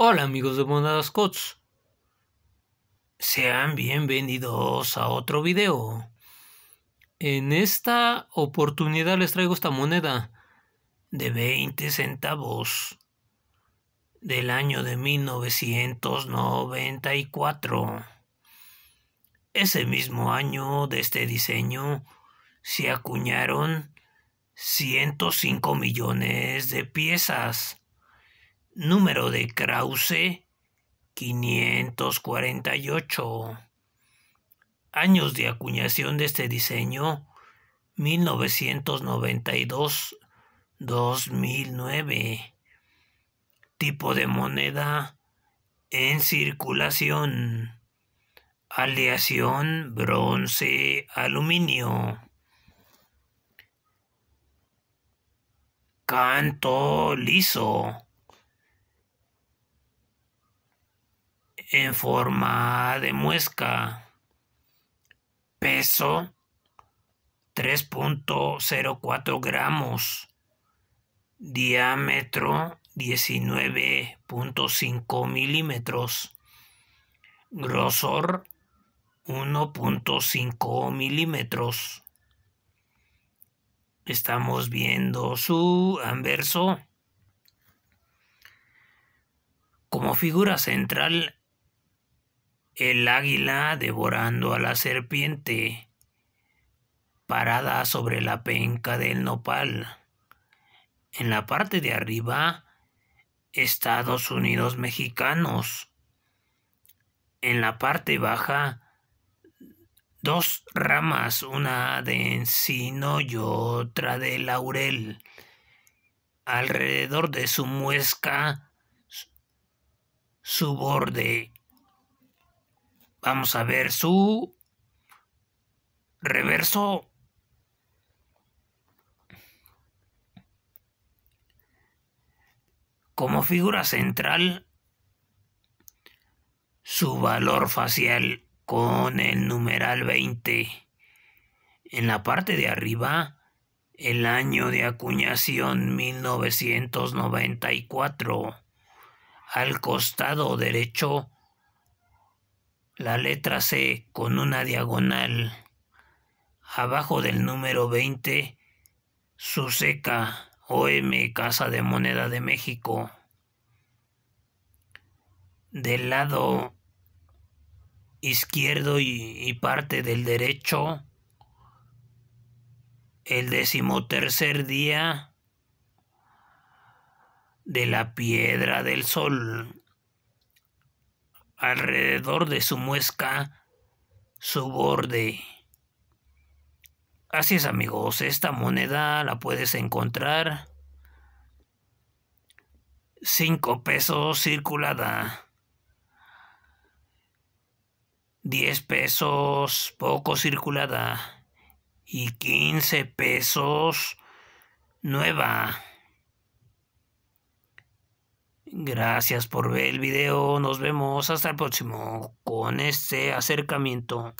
Hola amigos de Monadas Cots. Sean bienvenidos a otro video. En esta oportunidad les traigo esta moneda de 20 centavos del año de 1994. Ese mismo año de este diseño se acuñaron 105 millones de piezas Número de Krause 548. Años de acuñación de este diseño 1992-2009. Tipo de moneda en circulación. Aleación bronce aluminio. Canto liso en forma de muesca. Peso 3.04 gramos. Diámetro 19.5 milímetros. Grosor 1.5 milímetros. Estamos viendo su anverso. Como figura central el águila devorando a la serpiente, parada sobre la penca del nopal. En la parte de arriba, Estados Unidos mexicanos. En la parte baja, dos ramas, una de encino y otra de laurel. Alrededor de su muesca, su borde Vamos a ver su reverso. Como figura central, su valor facial con el numeral 20. En la parte de arriba, el año de acuñación 1994. Al costado derecho, la letra C con una diagonal abajo del número 20, Suseca, OM, Casa de Moneda de México. Del lado izquierdo y, parte del derecho, el decimotercer día de la piedra del sol alrededor de su muesca, su borde. Así es amigos, esta moneda la puedes encontrar 5 pesos circulada. 10 pesos poco circulada y 15 pesos nueva. Gracias por ver el video, nos vemos hasta el próximo con este acercamiento.